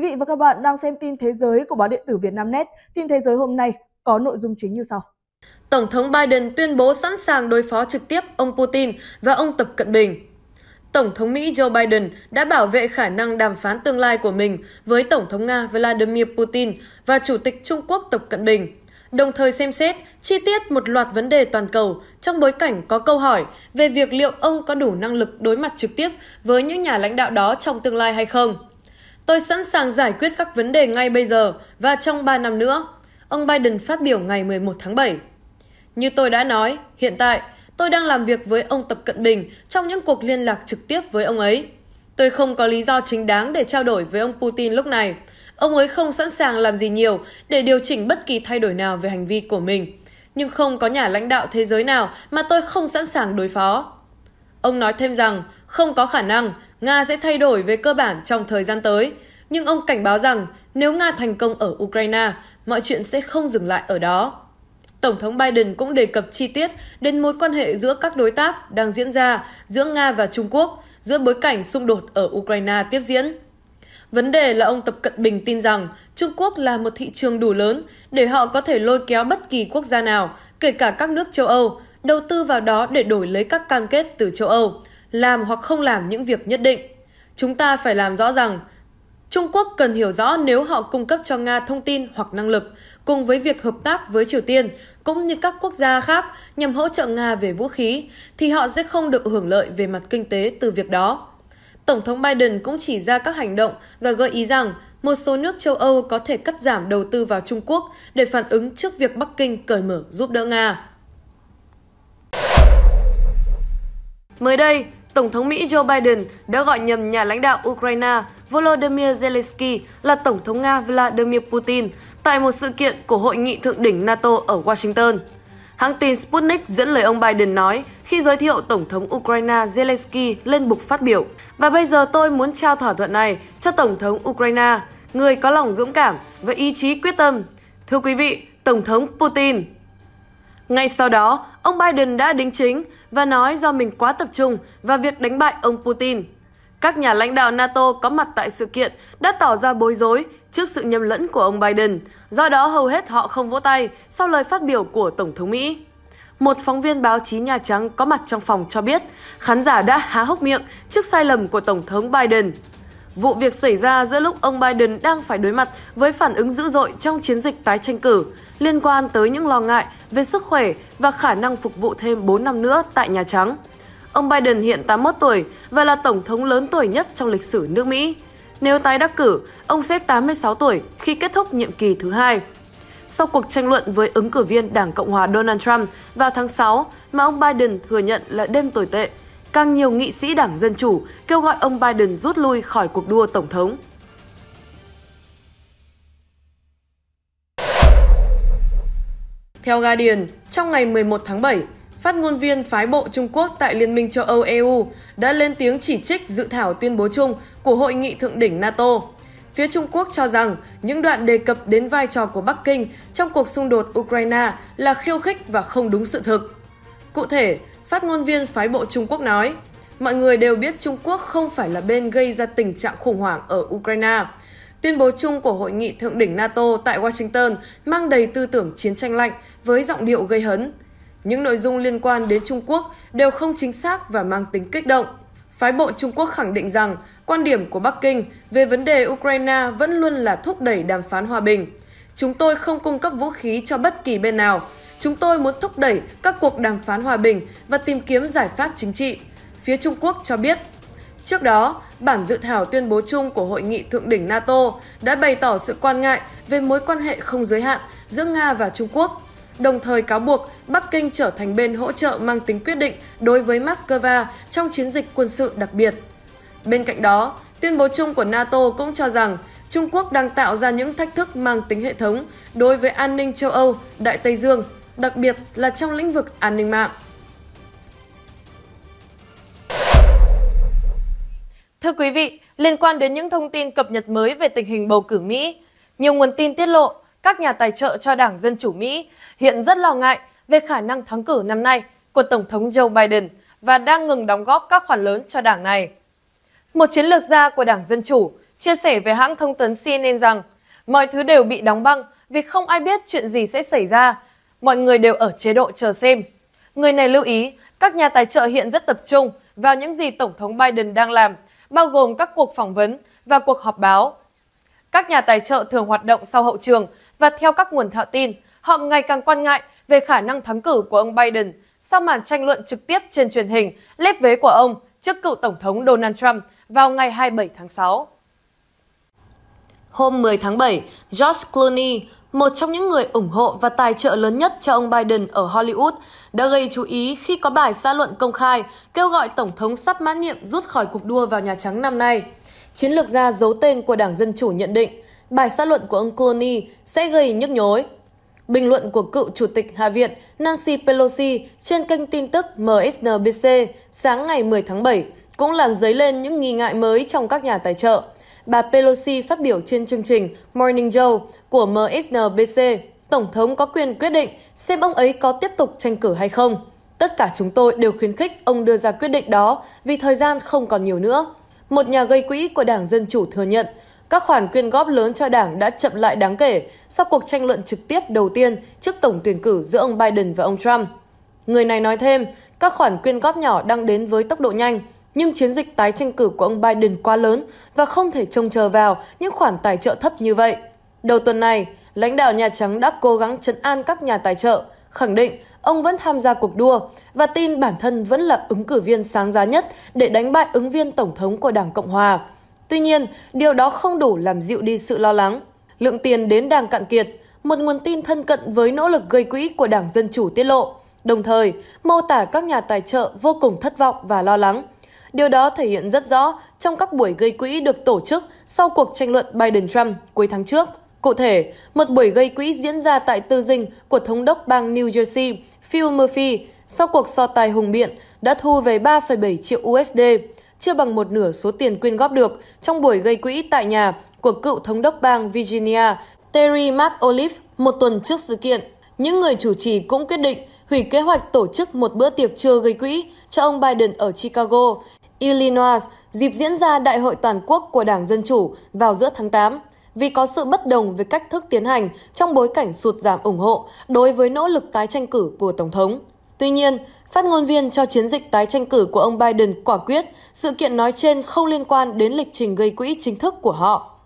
Quý vị và các bạn đang xem tin thế giới của báo điện tử Việt Nam Net. Tin thế giới hôm nay có nội dung chính như sau. Tổng thống Biden tuyên bố sẵn sàng đối phó trực tiếp ông Putin và ông Tập Cận Bình. Tổng thống Mỹ Joe Biden đã bảo vệ khả năng đàm phán tương lai của mình với Tổng thống Nga Vladimir Putin và Chủ tịch Trung Quốc Tập Cận Bình, đồng thời xem xét chi tiết một loạt vấn đề toàn cầu trong bối cảnh có câu hỏi về việc liệu ông có đủ năng lực đối mặt trực tiếp với những nhà lãnh đạo đó trong tương lai hay không. Tôi sẵn sàng giải quyết các vấn đề ngay bây giờ và trong 3 năm nữa, ông Biden phát biểu ngày 11 tháng 7. Như tôi đã nói, hiện tại tôi đang làm việc với ông Tập Cận Bình trong những cuộc liên lạc trực tiếp với ông ấy. Tôi không có lý do chính đáng để trao đổi với ông Putin lúc này. Ông ấy không sẵn sàng làm gì nhiều để điều chỉnh bất kỳ thay đổi nào về hành vi của mình. Nhưng không có nhà lãnh đạo thế giới nào mà tôi không sẵn sàng đối phó. Ông nói thêm rằng không có khả năng Nga sẽ thay đổi về cơ bản trong thời gian tới, nhưng ông cảnh báo rằng nếu Nga thành công ở Ukraine, mọi chuyện sẽ không dừng lại ở đó. Tổng thống Biden cũng đề cập chi tiết đến mối quan hệ giữa các đối tác đang diễn ra giữa Nga và Trung Quốc giữa bối cảnh xung đột ở Ukraine tiếp diễn. Vấn đề là ông Tập Cận Bình tin rằng Trung Quốc là một thị trường đủ lớn để họ có thể lôi kéo bất kỳ quốc gia nào, kể cả các nước châu Âu, đầu tư vào đó để đổi lấy các cam kết từ châu Âu, làm hoặc không làm những việc nhất định. Chúng ta phải làm rõ rằng Trung Quốc cần hiểu rõ nếu họ cung cấp cho Nga thông tin hoặc năng lực, cùng với việc hợp tác với Triều Tiên cũng như các quốc gia khác nhằm hỗ trợ Nga về vũ khí, thì họ sẽ không được hưởng lợi về mặt kinh tế từ việc đó. Tổng thống Biden cũng chỉ ra các hành động và gợi ý rằng một số nước châu Âu có thể cắt giảm đầu tư vào Trung Quốc để phản ứng trước việc Bắc Kinh cởi mở giúp đỡ Nga. Mới đây, Tổng thống Mỹ Joe Biden đã gọi nhầm nhà lãnh đạo Ukraine Volodymyr Zelensky là Tổng thống Nga Vladimir Putin tại một sự kiện của Hội nghị Thượng đỉnh NATO ở Washington. Hãng tin Sputnik dẫn lời ông Biden nói khi giới thiệu Tổng thống Ukraine Zelensky lên bục phát biểu. Và bây giờ tôi muốn trao thỏa thuận này cho Tổng thống Ukraine, người có lòng dũng cảm và ý chí quyết tâm. Thưa quý vị, Tổng thống Putin. Ngay sau đó, ông Biden đã đính chính và nói do mình quá tập trung vào việc đánh bại ông Putin. Các nhà lãnh đạo NATO có mặt tại sự kiện đã tỏ ra bối rối trước sự nhầm lẫn của ông Biden, do đó hầu hết họ không vỗ tay sau lời phát biểu của Tổng thống Mỹ. Một phóng viên báo chí Nhà Trắng có mặt trong phòng cho biết khán giả đã há hốc miệng trước sai lầm của Tổng thống Biden. Vụ việc xảy ra giữa lúc ông Biden đang phải đối mặt với phản ứng dữ dội trong chiến dịch tái tranh cử liên quan tới những lo ngại về sức khỏe và khả năng phục vụ thêm 4 năm nữa tại Nhà Trắng. Ông Biden hiện 81 tuổi và là tổng thống lớn tuổi nhất trong lịch sử nước Mỹ. Nếu tái đắc cử, ông sẽ 86 tuổi khi kết thúc nhiệm kỳ thứ hai. Sau cuộc tranh luận với ứng cử viên Đảng Cộng hòa Donald Trump vào tháng 6 mà ông Biden thừa nhận là đêm tồi tệ, càng nhiều nghị sĩ đảng Dân Chủ kêu gọi ông Biden rút lui khỏi cuộc đua Tổng thống. Theo Guardian, trong ngày 11 tháng 7, phát ngôn viên phái bộ Trung Quốc tại Liên minh châu Âu EU đã lên tiếng chỉ trích dự thảo tuyên bố chung của Hội nghị Thượng đỉnh NATO. Phía Trung Quốc cho rằng những đoạn đề cập đến vai trò của Bắc Kinh trong cuộc xung đột Ukraine là khiêu khích và không đúng sự thực. Cụ thể, Phát ngôn viên phái bộ Trung Quốc nói, mọi người đều biết Trung Quốc không phải là bên gây ra tình trạng khủng hoảng ở Ukraine. Tuyên bố chung của hội nghị thượng đỉnh NATO tại Washington mang đầy tư tưởng chiến tranh lạnh với giọng điệu gây hấn. Những nội dung liên quan đến Trung Quốc đều không chính xác và mang tính kích động. Phái bộ Trung Quốc khẳng định rằng quan điểm của Bắc Kinh về vấn đề Ukraine vẫn luôn là thúc đẩy đàm phán hòa bình. Chúng tôi không cung cấp vũ khí cho bất kỳ bên nào, Chúng tôi muốn thúc đẩy các cuộc đàm phán hòa bình và tìm kiếm giải pháp chính trị. Phía Trung Quốc cho biết. Trước đó, bản dự thảo tuyên bố chung của Hội nghị Thượng đỉnh NATO đã bày tỏ sự quan ngại về mối quan hệ không giới hạn giữa Nga và Trung Quốc, đồng thời cáo buộc Bắc Kinh trở thành bên hỗ trợ mang tính quyết định đối với Moscow trong chiến dịch quân sự đặc biệt. Bên cạnh đó, tuyên bố chung của NATO cũng cho rằng Trung Quốc đang tạo ra những thách thức mang tính hệ thống đối với an ninh châu Âu, Đại Tây Dương đặc biệt là trong lĩnh vực an ninh mạng. Thưa quý vị, liên quan đến những thông tin cập nhật mới về tình hình bầu cử Mỹ, nhiều nguồn tin tiết lộ các nhà tài trợ cho Đảng Dân Chủ Mỹ hiện rất lo ngại về khả năng thắng cử năm nay của Tổng thống Joe Biden và đang ngừng đóng góp các khoản lớn cho đảng này. Một chiến lược gia của Đảng Dân Chủ chia sẻ với hãng thông tấn CNN rằng mọi thứ đều bị đóng băng vì không ai biết chuyện gì sẽ xảy ra mọi người đều ở chế độ chờ xem. Người này lưu ý, các nhà tài trợ hiện rất tập trung vào những gì Tổng thống Biden đang làm, bao gồm các cuộc phỏng vấn và cuộc họp báo. Các nhà tài trợ thường hoạt động sau hậu trường và theo các nguồn thạo tin, họ ngày càng quan ngại về khả năng thắng cử của ông Biden sau màn tranh luận trực tiếp trên truyền hình lép vế của ông trước cựu Tổng thống Donald Trump vào ngày 27 tháng 6. Hôm 10 tháng 7, George Clooney, một trong những người ủng hộ và tài trợ lớn nhất cho ông Biden ở Hollywood, đã gây chú ý khi có bài xã luận công khai kêu gọi Tổng thống sắp mãn nhiệm rút khỏi cuộc đua vào Nhà Trắng năm nay. Chiến lược gia giấu tên của Đảng Dân Chủ nhận định bài xã luận của ông Clooney sẽ gây nhức nhối. Bình luận của cựu Chủ tịch Hạ viện Nancy Pelosi trên kênh tin tức MSNBC sáng ngày 10 tháng 7 cũng làm dấy lên những nghi ngại mới trong các nhà tài trợ – bà Pelosi phát biểu trên chương trình Morning Joe của MSNBC. Tổng thống có quyền quyết định xem ông ấy có tiếp tục tranh cử hay không. Tất cả chúng tôi đều khuyến khích ông đưa ra quyết định đó vì thời gian không còn nhiều nữa. Một nhà gây quỹ của Đảng Dân Chủ thừa nhận các khoản quyên góp lớn cho đảng đã chậm lại đáng kể sau cuộc tranh luận trực tiếp đầu tiên trước tổng tuyển cử giữa ông Biden và ông Trump. Người này nói thêm, các khoản quyên góp nhỏ đang đến với tốc độ nhanh, nhưng chiến dịch tái tranh cử của ông Biden quá lớn và không thể trông chờ vào những khoản tài trợ thấp như vậy. Đầu tuần này, lãnh đạo Nhà Trắng đã cố gắng chấn an các nhà tài trợ, khẳng định ông vẫn tham gia cuộc đua và tin bản thân vẫn là ứng cử viên sáng giá nhất để đánh bại ứng viên tổng thống của Đảng Cộng Hòa. Tuy nhiên, điều đó không đủ làm dịu đi sự lo lắng. Lượng tiền đến đảng cạn kiệt, một nguồn tin thân cận với nỗ lực gây quỹ của Đảng Dân Chủ tiết lộ, đồng thời mô tả các nhà tài trợ vô cùng thất vọng và lo lắng – Điều đó thể hiện rất rõ trong các buổi gây quỹ được tổ chức sau cuộc tranh luận Biden-Trump cuối tháng trước. Cụ thể, một buổi gây quỹ diễn ra tại tư dinh của thống đốc bang New Jersey Phil Murphy sau cuộc so tài hùng biện đã thu về 3,7 triệu USD, chưa bằng một nửa số tiền quyên góp được trong buổi gây quỹ tại nhà của cựu thống đốc bang Virginia Terry McAuliffe một tuần trước sự kiện. Những người chủ trì cũng quyết định hủy kế hoạch tổ chức một bữa tiệc trưa gây quỹ cho ông Biden ở Chicago Illinois dịp diễn ra Đại hội Toàn quốc của Đảng Dân Chủ vào giữa tháng 8 vì có sự bất đồng về cách thức tiến hành trong bối cảnh sụt giảm ủng hộ đối với nỗ lực tái tranh cử của Tổng thống. Tuy nhiên, phát ngôn viên cho chiến dịch tái tranh cử của ông Biden quả quyết sự kiện nói trên không liên quan đến lịch trình gây quỹ chính thức của họ.